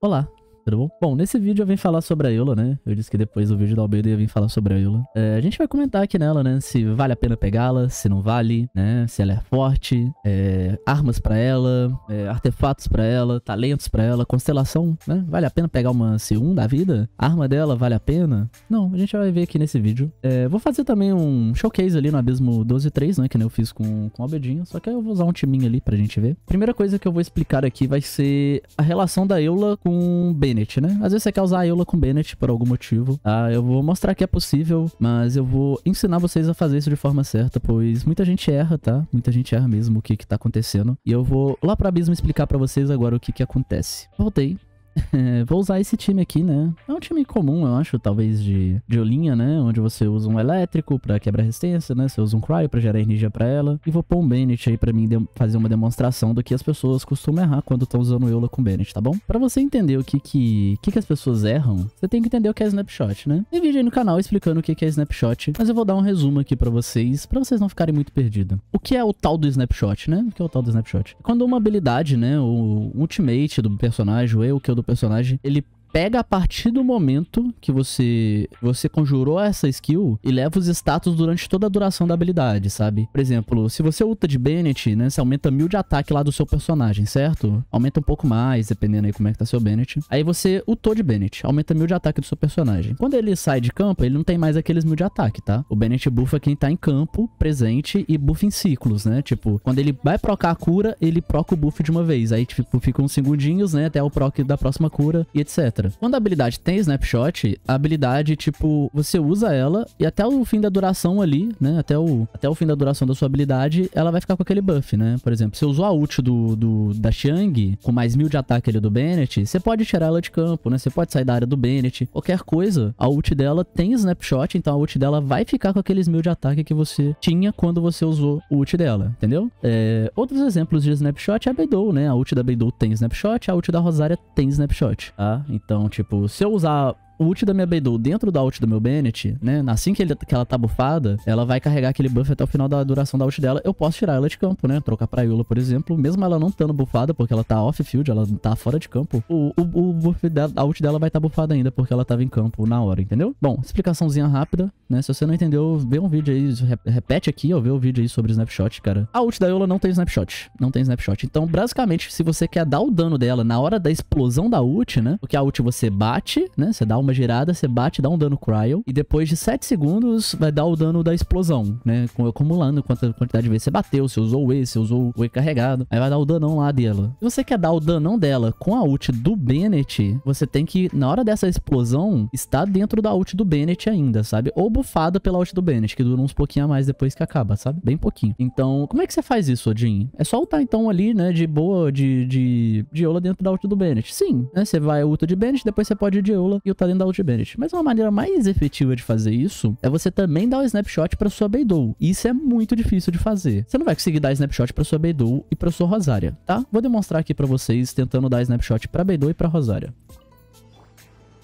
Olá! tudo bom? Bom, nesse vídeo eu vim falar sobre a Eula, né? Eu disse que depois do vídeo da Albedo eu ia vir falar sobre a Eula. É, a gente vai comentar aqui nela, né? Se vale a pena pegá-la, se não vale, né? Se ela é forte, é, armas pra ela, é, artefatos pra ela, talentos pra ela, constelação, né? Vale a pena pegar uma C1 da vida? arma dela vale a pena? Não, a gente vai ver aqui nesse vídeo. É, vou fazer também um showcase ali no Abismo 12-3, né? Que nem eu fiz com, com o Albedinho, só que eu vou usar um timinho ali pra gente ver. Primeira coisa que eu vou explicar aqui vai ser a relação da Eula com B Bennett, né? Às vezes você quer usar a Eula com Bennett por algum motivo. Ah, eu vou mostrar que é possível, mas eu vou ensinar vocês a fazer isso de forma certa, pois muita gente erra, tá? Muita gente erra mesmo o que que tá acontecendo. E eu vou lá pro abismo explicar para vocês agora o que que acontece. Voltei. vou usar esse time aqui, né? É um time comum, eu acho, talvez de, de Olinha, né? Onde você usa um elétrico pra quebrar resistência, né? Você usa um Cryo pra gerar energia pra ela. E vou pôr um Bennett aí pra mim fazer uma demonstração do que as pessoas costumam errar quando estão usando Eula com Bennett, tá bom? Pra você entender o que que, que, que as pessoas erram, você tem que entender o que é Snapshot, né? Tem vídeo aí no canal explicando o que que é Snapshot, mas eu vou dar um resumo aqui pra vocês, pra vocês não ficarem muito perdidos. O que é o tal do Snapshot, né? O que é o tal do Snapshot? Quando uma habilidade, né? O ultimate do personagem, o eu que é do personagem, ele pega a partir do momento que você você conjurou essa skill e leva os status durante toda a duração da habilidade, sabe? Por exemplo, se você ulta de Bennett, né? Você aumenta mil de ataque lá do seu personagem, certo? Aumenta um pouco mais, dependendo aí como é que tá seu Bennett. Aí você ultou de Bennett, aumenta mil de ataque do seu personagem. Quando ele sai de campo, ele não tem mais aqueles mil de ataque, tá? O Bennett buffa quem tá em campo, presente e buffa em ciclos, né? Tipo, quando ele vai procar a cura, ele proca o buff de uma vez. Aí, tipo, fica uns segundinhos, né? Até o proc da próxima cura e etc. Quando a habilidade tem snapshot, a habilidade, tipo, você usa ela e até o fim da duração ali, né? Até o, até o fim da duração da sua habilidade, ela vai ficar com aquele buff, né? Por exemplo, se usou a ult do, do, da Xiang, com mais mil de ataque ali do Bennett, você pode tirar ela de campo, né? Você pode sair da área do Bennett, qualquer coisa. A ult dela tem snapshot, então a ult dela vai ficar com aqueles mil de ataque que você tinha quando você usou o ult dela, entendeu? É, outros exemplos de snapshot é a Beidou, né? A ult da Beidou tem snapshot, a ult da Rosária tem snapshot, tá? Então, então, tipo, se eu usar o ult da minha Beidou dentro da ult do meu Bennett, né? Assim que, ele, que ela tá bufada, ela vai carregar aquele buff até o final da duração da ult dela. Eu posso tirar ela de campo, né? Trocar pra Yula, por exemplo. Mesmo ela não estando bufada, porque ela tá off-field, ela tá fora de campo, o, o, o buff dela, a ult dela vai estar tá bufada ainda, porque ela tava em campo na hora, entendeu? Bom, explicaçãozinha rápida, né? Se você não entendeu, vê um vídeo aí, repete aqui, ou vê o um vídeo aí sobre snapshot, cara. A ult da Yula não tem snapshot. Não tem snapshot. Então, basicamente, se você quer dar o dano dela na hora da explosão da ult, né? Porque a ult você bate, né? Você dá uma arma girada, você bate, dá um dano cryo, e depois de 7 segundos vai dar o dano da explosão, né? Acumulando quanta quantidade de vezes você bateu, você usou o E, você usou o E carregado, aí vai dar o danão lá dela. Se você quer dar o danão dela com a ult do Bennett, você tem que, na hora dessa explosão, estar dentro da ult do Bennett ainda, sabe? Ou bufada pela ult do Bennett, que dura uns pouquinho a mais depois que acaba, sabe? Bem pouquinho. Então, como é que você faz isso, Odin? É só ultar então ali, né, de boa, de, de, de dentro da ult do Bennett. Sim, né? Você vai ulta de Bennett, depois você pode ir de Eola e ultar dentro ult Ultimate. Mas uma maneira mais efetiva de fazer isso é você também dar o um snapshot para sua Beidou. Isso é muito difícil de fazer. Você não vai conseguir dar snapshot para sua Beidou e para sua Rosária, tá? Vou demonstrar aqui para vocês tentando dar snapshot para Beidou e para Rosária.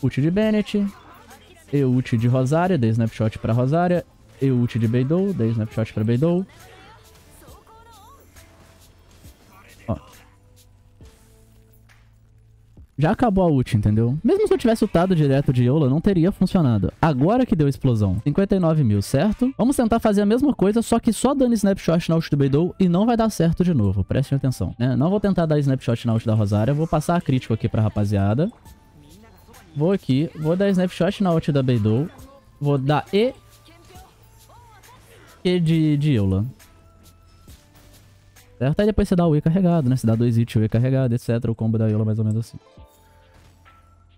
Ult de Bennett, eu ult de Rosária, dei snapshot para Rosária, eu ult de Beidou, dei snapshot para Beidou, já acabou a ult, entendeu? Mesmo se eu tivesse ultado direto de Yola, não teria funcionado. Agora que deu a explosão. 59 mil, certo? Vamos tentar fazer a mesma coisa, só que só dando snapshot na ult do Beidou e não vai dar certo de novo. Prestem atenção, né? Não vou tentar dar snapshot na ult da Rosária. Vou passar a crítico aqui pra rapaziada. Vou aqui. Vou dar snapshot na ult da Beidou. Vou dar E. E de, de Yola. Certo? Aí depois você dá o E carregado, né? Você dá dois hits, o E carregado, etc. O combo da Yola é mais ou menos assim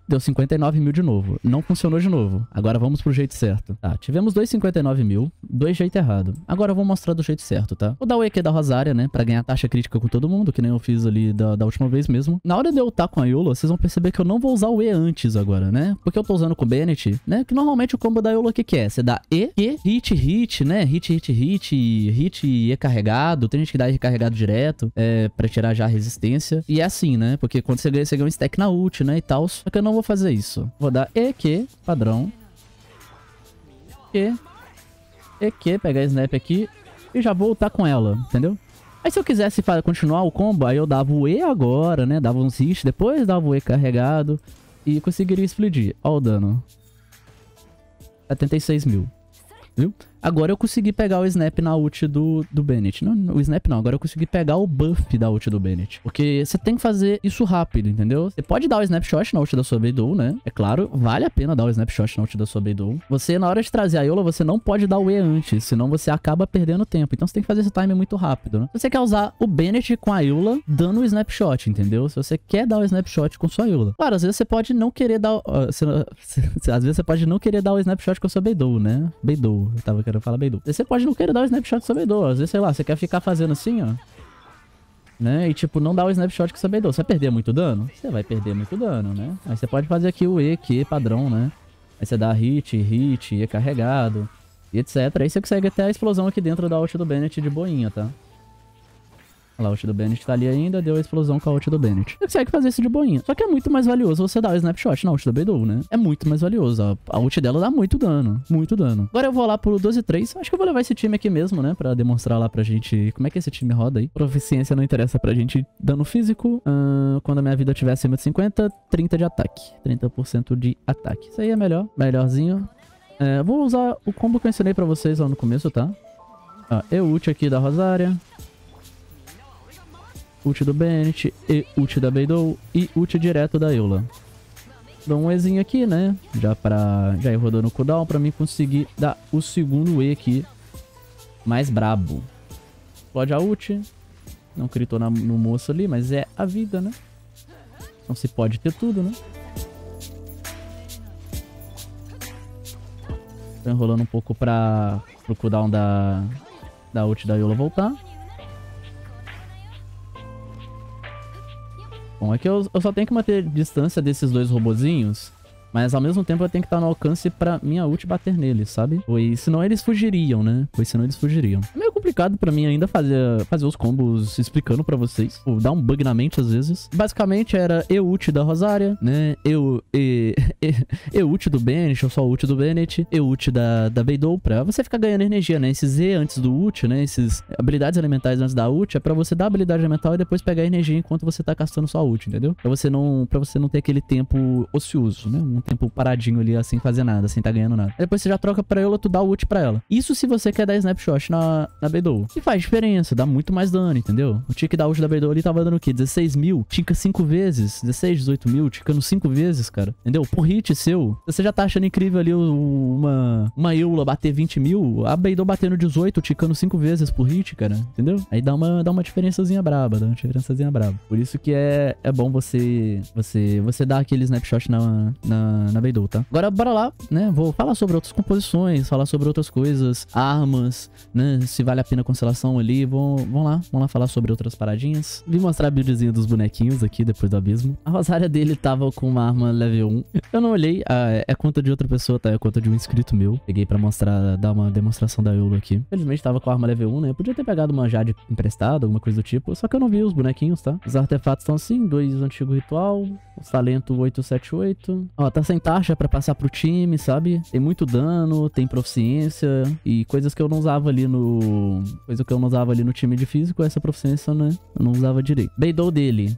deu 59 mil de novo. Não funcionou de novo. Agora vamos pro jeito certo. Tá, tivemos dois 59 mil, dois jeito errado. Agora eu vou mostrar do jeito certo, tá? Vou dar o EQ da Rosária, né? Pra ganhar taxa crítica com todo mundo, que nem eu fiz ali da, da última vez mesmo. Na hora de eu estar com a Yolo, vocês vão perceber que eu não vou usar o E antes agora, né? Porque eu tô usando com o Bennett, né? Que normalmente o combo da Yolo o que, que é? Você dá E, E, hit, hit, né? Hit, hit, hit, hit e E é carregado. Tem gente que dá E carregado direto, é, pra tirar já a resistência. E é assim, né? Porque quando você ganha, você ganha um stack na ult, né? E tal. Só que eu não vou fazer isso. Vou dar EQ, padrão. E. EQ, pegar a snap aqui. E já vou voltar com ela, entendeu? Aí se eu quisesse continuar o combo, aí eu dava o E agora, né? Dava um hit, depois dava o E carregado. E conseguiria explodir. Olha o dano. 76 mil. Viu? Agora eu consegui pegar o snap na ult do, do Bennett. Não, o snap não, agora eu consegui pegar o buff da ult do Bennett. Porque você tem que fazer isso rápido, entendeu? Você pode dar o snapshot na ult da sua Beidou, né? É claro, vale a pena dar o snapshot na ult da sua Beidou. Você, na hora de trazer a Yola, você não pode dar o E antes, senão você acaba perdendo tempo. Então você tem que fazer esse time muito rápido, né? Você quer usar o Bennett com a Yola dando o snapshot, entendeu? Se você quer dar o snapshot com sua Yola. Claro, às vezes você pode não querer dar... Uh, às vezes você pode não querer dar o snapshot com a sua Beidou, né? Beidou, eu tava quero falar Beidou. Você pode não querer dar o snapshot com o Beidou. Às vezes, sei lá, você quer ficar fazendo assim, ó. Né? E tipo, não dá o snapshot com o Beidou. Você vai perder muito dano? Você vai perder muito dano, né? Aí você pode fazer aqui o E, Q padrão, né? Aí você dá hit, hit, E carregado, e etc. Aí você consegue até a explosão aqui dentro da ult do Bennett de boinha, tá? A ult do Bennett tá ali ainda, deu a explosão com a ult do Bennett. Você consegue fazer isso de boinha. Só que é muito mais valioso você dar o snapshot na ult da Beidou, né? É muito mais valioso. A, a ult dela dá muito dano, muito dano. Agora eu vou lá pro 12-3. Acho que eu vou levar esse time aqui mesmo, né? Pra demonstrar lá pra gente como é que esse time roda aí. Proficiência não interessa pra gente. Dano físico, uh, quando a minha vida tiver acima de 50, 30 de ataque. 30% de ataque. Isso aí é melhor, melhorzinho. É, vou usar o combo que eu ensinei pra vocês lá no começo, tá? Ó, eu ult aqui da Rosária ult do Bennett, e ult da Beidou e ult direto da Eula. Dou um Ezinho aqui, né? Já pra... já ir rodando o cooldown pra mim conseguir dar o segundo E aqui. Mais brabo. Explode a ult. Não critou na, no moço ali, mas é a vida, né? Não se pode ter tudo, né? Tô tá enrolando um pouco pra... pro cooldown da... da ult da Yola voltar. Bom, é que eu, eu só tenho que manter distância desses dois robozinhos. Mas ao mesmo tempo eu tenho que estar no alcance pra minha ult bater neles, sabe? Pois senão eles fugiriam, né? Pois senão eles fugiriam. Meu complicado para mim ainda fazer, fazer os combos explicando para vocês. Ou dá um bug na mente às vezes. Basicamente era eu ult da Rosária, né? Eu e, e, eu ult do Bennett, eu só ult do Bennett. Eu ult da, da Beidou pra você ficar ganhando energia, né? Esses E antes do ult, né? Esses habilidades elementais antes da ult é para você dar habilidade elemental e depois pegar energia enquanto você tá castando sua ult, entendeu? Pra você não, pra você não ter aquele tempo ocioso, né? Um tempo paradinho ali, assim fazer nada, sem tá ganhando nada. Aí depois você já troca pra ela, tu dá ult pra ela. Isso se você quer dar snapshot na, na na Beidou. E faz diferença, dá muito mais dano, entendeu? O tick da ult da Beidou ali tava tá dando o quê? 16 mil? Tica 5 vezes, 16, 18 mil, ticando 5 vezes, cara. Entendeu? Por hit seu, você já tá achando incrível ali uma, uma Eula bater 20 mil, a Beidou batendo 18, ticando 5 vezes por hit, cara. Entendeu? Aí dá uma, dá uma diferençazinha braba, dá uma diferençazinha braba. Por isso que é, é bom você, você, você dar aquele snapshot na, na, na Beidou, tá? Agora, bora lá, né? Vou falar sobre outras composições, falar sobre outras coisas, armas, né? Se vale vale a pena a constelação ali. Vão, vão lá, vão lá falar sobre outras paradinhas. Vim mostrar a buildzinha dos bonequinhos aqui depois do abismo. A Rosária dele tava com uma arma level 1. Eu não olhei, ah, é conta de outra pessoa, tá? É conta de um inscrito meu. Peguei pra mostrar, dar uma demonstração da Eula aqui. Infelizmente tava com a arma level 1, né? Eu podia ter pegado uma Jade emprestada, alguma coisa do tipo. Só que eu não vi os bonequinhos, tá? Os artefatos estão assim, dois antigo ritual, os talento 878. Ó, tá sem taxa pra passar pro time, sabe? Tem muito dano, tem proficiência e coisas que eu não usava ali no coisa que eu não usava ali no time de físico, essa proficiência, é né? Eu não usava direito. Beidou dele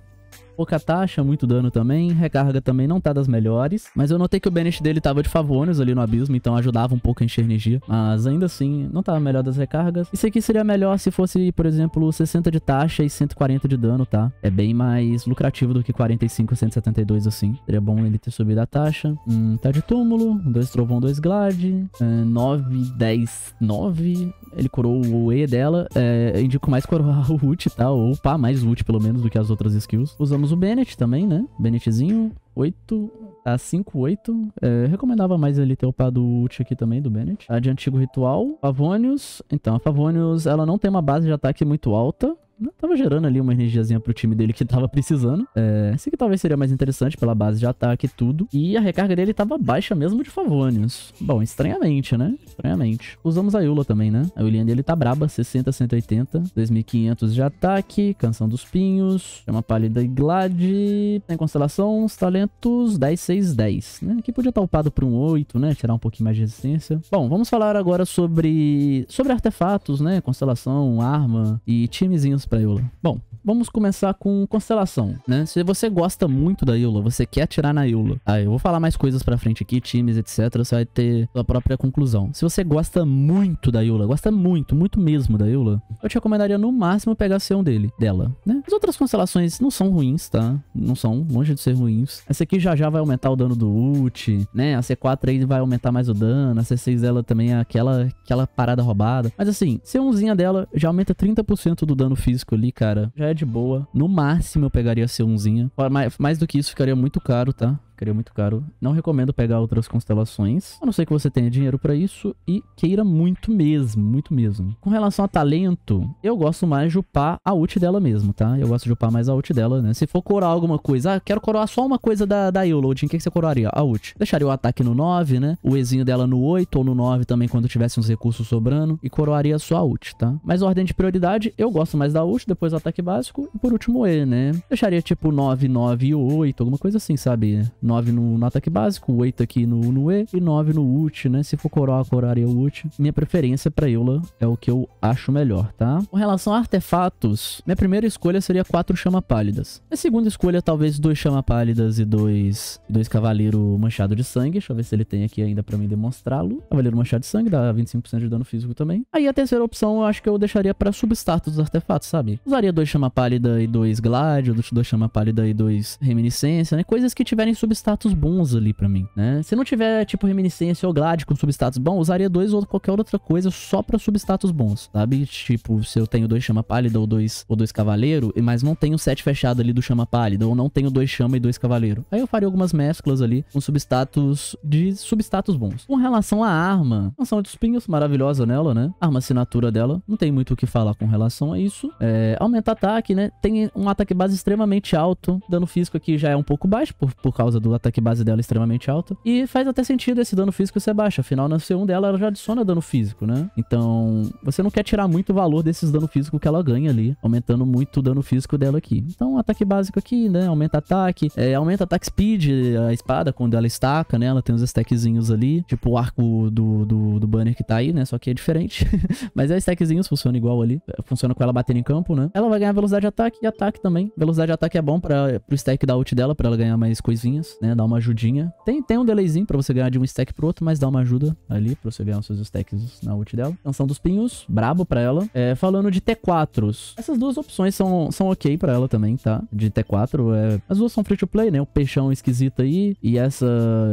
pouca taxa, muito dano também, recarga também não tá das melhores, mas eu notei que o benefício dele tava de favores ali no abismo, então ajudava um pouco a encher energia, mas ainda assim, não tava melhor das recargas. Isso aqui seria melhor se fosse, por exemplo, 60 de taxa e 140 de dano, tá? É bem mais lucrativo do que 45 e 172 assim. Seria bom ele ter subido a taxa. Hum, tá de túmulo, dois trovão, dois glade, é, 9, 10, 9. Ele curou o E dela, é, indico mais curar o ult, tá? Ou upar mais ult, pelo menos, do que as outras skills. Usamos temos o Bennett também, né? Bennettzinho, 8 a 5, 8. É, recomendava mais ele ter upado o ult aqui também, do Bennett. A de Antigo Ritual, Favonius. Então, a Favonius, ela não tem uma base de ataque muito alta, tava gerando ali uma energiazinha pro time dele que tava precisando. É, esse que talvez seria mais interessante pela base de ataque e tudo. E a recarga dele tava baixa mesmo de Favonius. Bom, estranhamente, né? Estranhamente. Usamos a Yula também, né? A Eulinha dele tá braba, 60, 180, 2500 de ataque, Canção dos Pinhos, Chama é Pálida e Glade, tem Constelação, os talentos, 10, 6, 10, né? Aqui podia estar tá upado pra um 8, né? Tirar um pouquinho mais de resistência. Bom, vamos falar agora sobre, sobre artefatos, né? Constelação, arma e timezinhos pra Eula? Bom, vamos começar com constelação, né? Se você gosta muito da Eula, você quer tirar na Eula, aí eu vou falar mais coisas pra frente aqui, times, etc, você vai ter sua própria conclusão. Se você gosta muito da Eula, gosta muito, muito mesmo da Eula, eu te recomendaria no máximo pegar a C1 dele, dela, né? As outras constelações não são ruins, tá? Não são, longe de ser ruins. Essa aqui já já vai aumentar o dano do ult, né? A C4 aí vai aumentar mais o dano, a C6 dela também é aquela, aquela parada roubada. Mas assim, C1zinha dela já aumenta 30% do dano físico Francisco ali, cara, já é de boa. No máximo eu pegaria a C1zinha. Mais, mais do que isso, ficaria muito caro, tá? ficaria muito caro. Não recomendo pegar outras constelações, a não ser que você tenha dinheiro para isso e queira muito mesmo, muito mesmo. Com relação a talento, eu gosto mais de upar a ult dela mesmo, tá? Eu gosto de upar mais a ult dela, né? Se for corar alguma coisa, ah, quero coroar só uma coisa da, da Eulod, em que, que você coraria? A ult. Deixaria o ataque no 9, né? O Ezinho dela no 8 ou no 9 também, quando tivesse uns recursos sobrando, e coroaria só a ult, tá? Mas ordem de prioridade, eu gosto mais da ult, depois o ataque básico e por último o E, né? Deixaria tipo 9, 9 e 8, alguma coisa assim, sabe? 9 no, no ataque básico, 8 aqui no, no E e 9 no ult, né? Se for coroa, coraria o ult. Minha preferência pra Eula é o que eu acho melhor, tá? Com relação a artefatos, minha primeira escolha seria 4 chama pálidas. Minha segunda escolha, talvez 2 chama pálidas e 2 dois cavaleiro manchado de sangue. Deixa eu ver se ele tem aqui ainda pra mim demonstrá-lo. Cavaleiro manchado de sangue, dá 25% de dano físico também. Aí a terceira opção eu acho que eu deixaria pra substatus dos artefatos, sabe? Usaria 2 chama pálida e 2 gládio, 2 chama pálida e 2 reminiscência, né? Coisas que tiverem substatus substatos bons ali para mim, né? Se não tiver, tipo, reminiscência ou glad com substatos bons, usaria dois ou qualquer outra coisa só para substatos bons, sabe? Tipo, se eu tenho dois chama pálida ou dois, ou dois cavaleiro, mas não tenho sete fechado ali do chama pálida, ou não tenho dois chama e dois cavaleiro. Aí eu faria algumas mesclas ali com substatos de substatos bons. Com relação à arma, são de espinhos, maravilhosa nela, né? Arma assinatura dela, não tem muito o que falar com relação a isso. É, aumenta ataque, né? Tem um ataque base extremamente alto, dano físico aqui já é um pouco baixo por, por causa do do ataque tá base dela é extremamente alto. E faz até sentido esse dano físico ser baixo. Afinal, na C1 dela, ela já adiciona dano físico, né? Então, você não quer tirar muito valor desses dano físico que ela ganha ali, aumentando muito o dano físico dela aqui. Então, ataque básico aqui, né? Aumenta ataque, é, aumenta ataque speed, a espada, quando ela estaca, né? Ela tem uns stackzinhos ali, tipo o arco do, do, do banner que tá aí, né? Só que é diferente. Mas é stackzinhos, funciona igual ali. É, funciona com ela batendo em campo, né? Ela vai ganhar velocidade de ataque e ataque também. Velocidade de ataque é bom para pro stack da ult dela, para ela ganhar mais coisinhas menos, né? Dá uma ajudinha. Tem, tem um delayzinho pra você ganhar de um stack pro outro, mas dá uma ajuda ali pra você ganhar os seus stacks na ult dela. Canção dos Pinhos, brabo pra ela. É, falando de T4s, essas duas opções são, são ok pra ela também, tá? De T4, é... as duas são free to play, né? O peixão esquisito aí e essa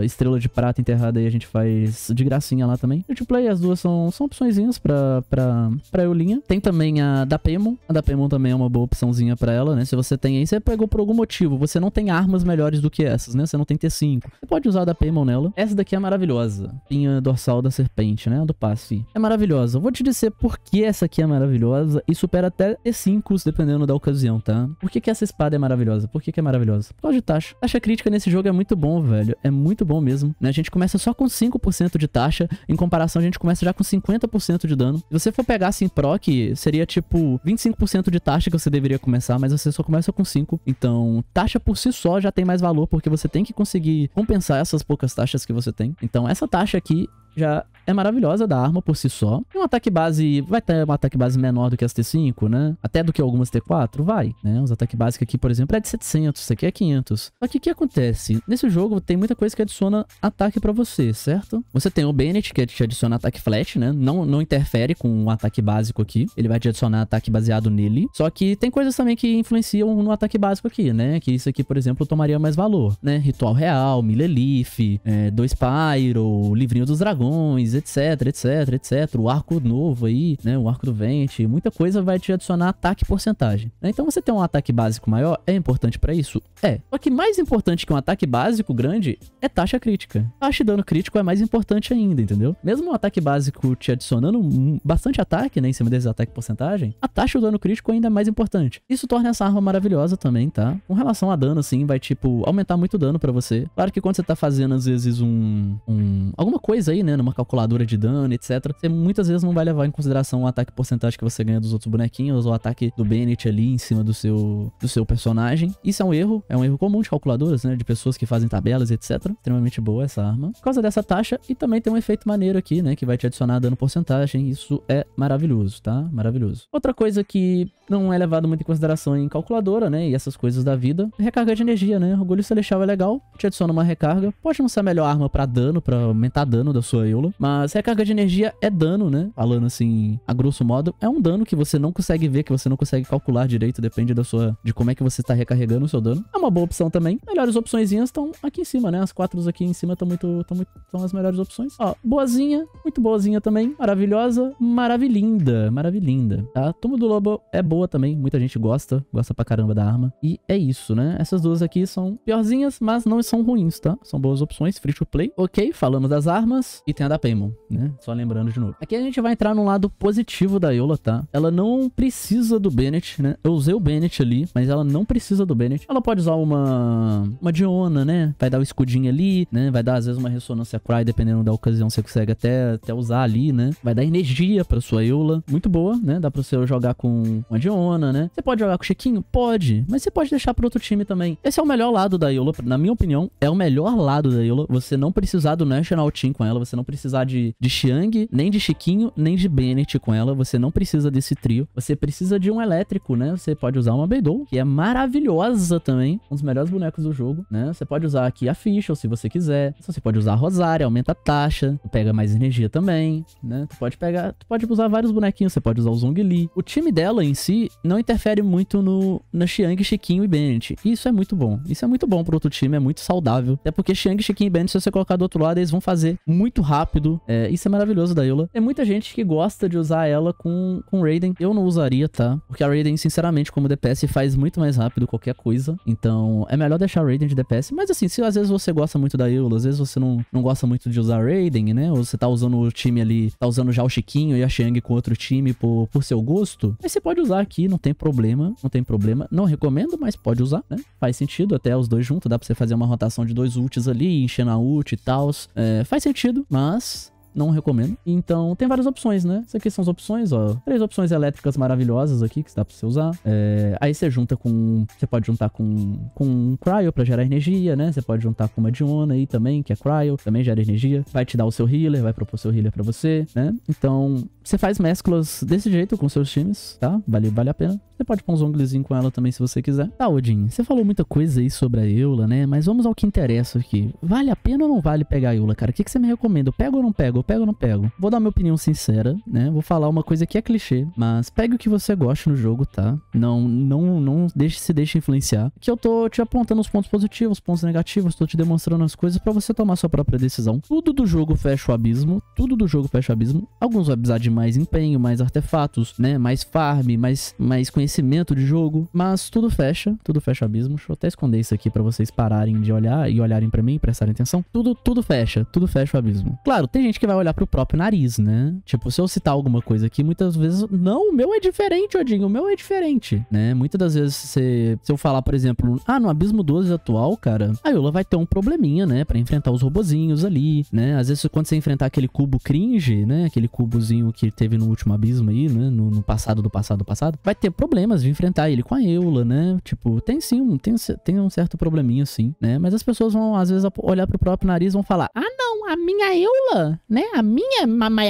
estrela de prata enterrada aí a gente faz de gracinha lá também. Free to play, as duas são, são opçõezinhas pra, pra, pra Eulinha. Tem também a da Pemon. A da Pemon também é uma boa opçãozinha pra ela, né? Se você tem aí, você pegou por algum motivo. Você não tem armas melhores do que essas, né? você não tem T5. Você pode usar da Paymon nela. Essa daqui é maravilhosa. Pinha dorsal da serpente, né? Do passe. É maravilhosa. Eu vou te dizer por que essa aqui é maravilhosa e supera até T5, dependendo da ocasião, tá? Por que, que essa espada é maravilhosa? Por que, que é maravilhosa? Por causa de taxa. Taxa crítica nesse jogo é muito bom, velho. É muito bom mesmo. Né? A gente começa só com 5% de taxa. Em comparação, a gente começa já com 50% de dano. Se você for pegar assim, proc, seria tipo 25% de taxa que você deveria começar, mas você só começa com 5. Então, taxa por si só já tem mais valor porque você tem tem que conseguir compensar essas poucas taxas que você tem. Então essa taxa aqui já é maravilhosa da arma por si só. E um ataque base, vai ter um ataque base menor do que as T5, né? Até do que algumas T4, vai, né? Os ataques básicos aqui, por exemplo, é de 700, isso aqui é 500. Só que o que acontece? Nesse jogo tem muita coisa que adiciona ataque pra você, certo? Você tem o Bennett, que te é adiciona ataque flash, né? Não, não interfere com o ataque básico aqui. Ele vai te adicionar ataque baseado nele. Só que tem coisas também que influenciam no ataque básico aqui, né? Que isso aqui, por exemplo, tomaria mais valor, né? Ritual Real, Miller Leaf, é, Dois Pyro, Livrinho dos Dragões etc, etc, etc. O arco novo aí, né? O arco do vente. Muita coisa vai te adicionar ataque e porcentagem. Né? Então você ter um ataque básico maior é importante pra isso? É. Só que mais importante que um ataque básico grande é taxa crítica. Taxa de dano crítico é mais importante ainda, entendeu? Mesmo um ataque básico te adicionando bastante ataque, né? Em cima desse ataque porcentagem, a taxa de dano crítico ainda é mais importante. Isso torna essa arma maravilhosa também, tá? Com relação a dano, assim, vai, tipo, aumentar muito dano pra você. Claro que quando você tá fazendo, às vezes, um... um alguma coisa aí, né? uma calculadora de dano, etc. Você muitas vezes não vai levar em consideração o ataque porcentagem que você ganha dos outros bonequinhos, ou o ataque do Bennett ali em cima do seu, do seu personagem. Isso é um erro, é um erro comum de calculadoras, né? De pessoas que fazem tabelas, etc. Extremamente boa essa arma. Por causa dessa taxa, e também tem um efeito maneiro aqui, né? Que vai te adicionar dano porcentagem. Isso é maravilhoso, tá? Maravilhoso. Outra coisa que não é levado muito em consideração em calculadora, né? E essas coisas da vida. Recarga de energia, né? Orgulho Celestial é legal, te adiciona uma recarga. Pode não ser a melhor arma para dano, para aumentar dano da sua da Mas recarga de energia é dano, né? Falando assim, a grosso modo, é um dano que você não consegue ver, que você não consegue calcular direito, depende da sua, de como é que você está recarregando o seu dano. É uma boa opção também. Melhores opções estão aqui em cima, né? As quatro aqui em cima estão muito, tão muito, tão as melhores opções. Ó, boazinha, muito boazinha também, maravilhosa, maravilhinda, maravilhinda, tá? Tumba do Lobo é boa também, muita gente gosta, gosta pra caramba da arma. E é isso, né? Essas duas aqui são piorzinhas, mas não são ruins, tá? São boas opções, free to play. Ok, falamos das armas e tem a da Paymon, né? Só lembrando de novo. Aqui a gente vai entrar no lado positivo da Yola, tá? Ela não precisa do Bennett, né? Eu usei o Bennett ali, mas ela não precisa do Bennett. Ela pode usar uma uma Diona, né? Vai dar o escudinho ali, né? Vai dar às vezes uma ressonância Cry, dependendo da ocasião, você consegue até, até usar ali, né? Vai dar energia pra sua Yola, muito boa, né? Dá pra você jogar com uma Diona, né? Você pode jogar com o Chequinho? Pode, mas você pode deixar pro outro time também. Esse é o melhor lado da Yola, na minha opinião, é o melhor lado da Yola. Você não precisar do National Team com ela, você não precisar de, de Xiang, nem de Chiquinho, nem de Bennett com ela. Você não precisa desse trio. Você precisa de um elétrico, né? Você pode usar uma Beidou, que é maravilhosa também. Um dos melhores bonecos do jogo, né? Você pode usar aqui a Fischl, se você quiser. Você pode usar a Rosária, aumenta a taxa. Pega mais energia também, né? Tu pode pegar... Tu pode usar vários bonequinhos. Você pode usar o Zongli. O time dela em si não interfere muito no, na Xiang, Chiquinho e Bennett. E isso é muito bom. Isso é muito bom pro outro time, é muito saudável. Até porque Xiang, Chiquinho e Bennett, se você colocar do outro lado, eles vão fazer muito rápido. É, isso é maravilhoso da Eula. Tem muita gente que gosta de usar ela com, com Raiden. Eu não usaria, tá? Porque a Raiden, sinceramente, como DPS, faz muito mais rápido qualquer coisa. Então, é melhor deixar a Raiden de DPS. Mas assim, se às vezes você gosta muito da Eula, às vezes você não, não gosta muito de usar Raiden, né? Ou você tá usando o time ali, tá usando já o Chiquinho e a Xiang com outro time por, por seu gosto. Aí você pode usar aqui, não tem problema. Não tem problema. Não recomendo, mas pode usar, né? Faz sentido até os dois juntos. Dá pra você fazer uma rotação de dois ults ali, enchendo a ult e tal. É, faz sentido, mas mas não recomendo. Então tem várias opções, né? Isso aqui são as opções, ó. Três opções elétricas maravilhosas aqui que dá pra você usar. É... aí você junta com. Você pode juntar com, com um Cryo pra gerar energia, né? Você pode juntar com uma Diona aí também, que é Cryo, também gera energia. Vai te dar o seu healer, vai propor seu healer pra você, né? Então você faz mesclas desse jeito com seus times, tá? Vale, vale a pena. Você pode pôr um zonglizinho com ela também se você quiser. Tá, Odin, você falou muita coisa aí sobre a Eula, né? Mas vamos ao que interessa aqui. Vale a pena ou não vale pegar a Eula, cara? O que, que você me recomenda? Eu pego ou não pego? Eu pego ou não pego? Vou dar minha opinião sincera, né? Vou falar uma coisa que é clichê, mas pegue o que você gosta no jogo, tá? Não, não, não deixe, se deixe influenciar. Que eu tô te apontando os pontos positivos, pontos negativos, tô te demonstrando as coisas para você tomar sua própria decisão. Tudo do jogo fecha o abismo, tudo do jogo fecha o abismo. Alguns webs abisar demais mais empenho, mais artefatos, né? Mais farm, mais, mais conhecimento de jogo. Mas tudo fecha, tudo fecha o abismo. Deixa eu até esconder isso aqui para vocês pararem de olhar e olharem para mim e prestarem atenção. Tudo, tudo fecha, tudo fecha o abismo. Claro, tem gente que vai olhar pro próprio nariz, né? Tipo, se eu citar alguma coisa aqui, muitas vezes, não, o meu é diferente, Odinho, o meu é diferente, né? Muitas das vezes, se, se eu falar, por exemplo, ah, no Abismo 12 atual, cara, a Yola vai ter um probleminha, né? Pra enfrentar os robozinhos ali, né? Às vezes, quando você enfrentar aquele cubo cringe, né? Aquele cubozinho que que teve no último abismo aí, né? No, no passado do passado do passado, vai ter problemas de enfrentar ele com a Eula, né? Tipo, tem sim, um, tem, tem um certo probleminha assim, né? Mas as pessoas vão, às vezes, olhar pro próprio nariz e vão falar: ah, não! a minha eula, né? A minha,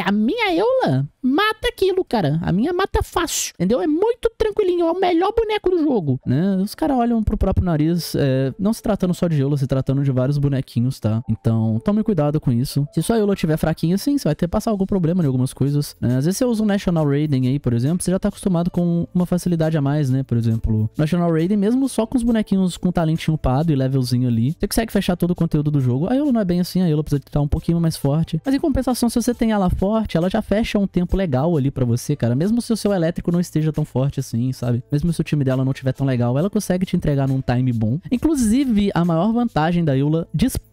a minha eula mata aquilo, cara. A minha mata fácil, entendeu? É muito tranquilinho, é o melhor boneco do jogo, né? Os caras olham pro próprio nariz, é, não se tratando só de eula, se tratando de vários bonequinhos, tá? Então, tome cuidado com isso. Se sua eula tiver fraquinha, sim, você vai ter que passar algum problema em algumas coisas. Né? Às vezes você usa um National Raiding aí, por exemplo, você já tá acostumado com uma facilidade a mais, né? Por exemplo, National Raiding, mesmo só com os bonequinhos com talentinho upado e levelzinho ali, você consegue fechar todo o conteúdo do jogo. A eula não é bem assim, a eula precisa de estar um um pouquinho mais forte. Mas em compensação, se você tem ela forte, ela já fecha um tempo legal ali para você, cara. Mesmo se o seu elétrico não esteja tão forte assim, sabe? Mesmo se o time dela não tiver tão legal, ela consegue te entregar num time bom. Inclusive, a maior vantagem da Eula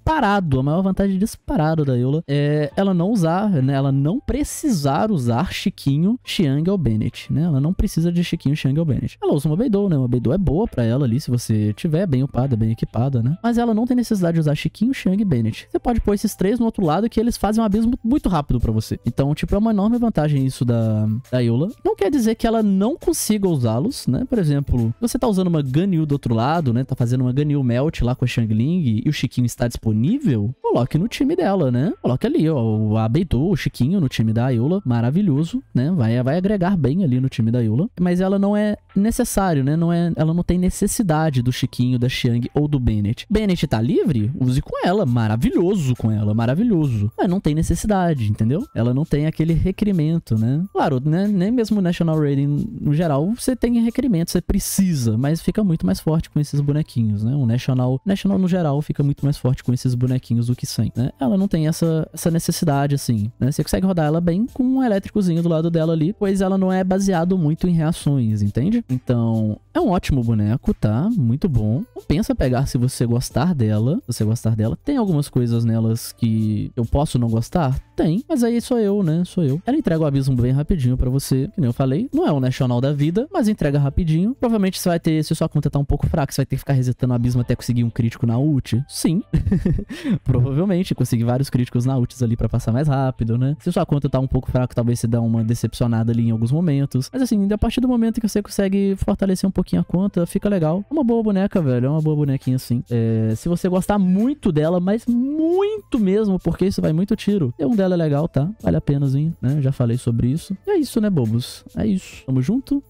disparado, a maior vantagem disparada da Eula é ela não usar, né? Ela não precisar usar Chiquinho, Xiang ou Bennett, né? Ela não precisa de Chiquinho, Xiang ou Bennett. Ela usa uma Beidou, né? Uma Beidou é boa para ela ali, se você tiver bem upada, bem equipada, né? Mas ela não tem necessidade de usar Chiquinho, Xiang e Bennett. Você pode pôr esses três no outro lado que eles fazem um abismo muito rápido para você. Então, tipo, é uma enorme vantagem isso da, da Eula. Não quer dizer que ela não consiga usá-los, né? Por exemplo, você tá usando uma Ganyu do outro lado, né? Tá fazendo uma Ganyu Melt lá com a Xiangling e o Chiquinho está disponível disponível, coloque no time dela, né? Coloque ali, ó, a Beitou, o Chiquinho no time da Ayula, maravilhoso, né? Vai, vai agregar bem ali no time da Ayula, mas ela não é necessário, né? Não é, ela não tem necessidade do Chiquinho, da Xiang ou do Bennett. Bennett tá livre? Use com ela, maravilhoso com ela, maravilhoso. Mas não tem necessidade, entendeu? Ela não tem aquele requerimento, né? Claro, né? nem mesmo National Rating no geral, você tem requerimento, você precisa, mas fica muito mais forte com esses bonequinhos, né? O National, National no geral fica muito mais forte com esses esses bonequinhos do sem, né? Ela não tem essa, essa necessidade, assim, né? Você consegue rodar ela bem com um elétricozinho do lado dela ali, pois ela não é baseado muito em reações, entende? Então, é um ótimo boneco, tá? Muito bom. Pensa pegar se você gostar dela, se você gostar dela. Tem algumas coisas nelas que eu posso não gostar? Tem, mas aí sou eu, né? Sou eu. Ela entrega o abismo bem rapidinho para você, que nem eu falei. Não é o nacional da vida, mas entrega rapidinho. Provavelmente você vai ter, se sua conta tá um pouco fraca, você vai ter que ficar resetando o abismo até conseguir um crítico na ult. Sim. Provavelmente, consegui vários críticos nautis ali para passar mais rápido, né? Se sua conta tá um pouco fraca, talvez você dá uma decepcionada ali em alguns momentos. Mas assim, a partir do momento que você consegue fortalecer um pouquinho a conta, fica legal. É uma boa boneca, velho. É uma boa bonequinha assim. É, se você gostar muito dela, mas muito mesmo, porque isso vai muito tiro. um dela é legal, tá? Vale a pena, né? Já falei sobre isso. E é isso, né, bobos? É isso. Tamo junto.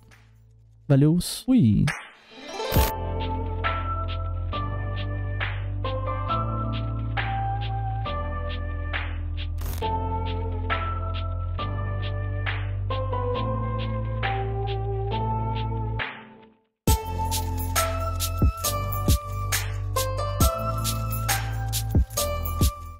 Valeu. Fui.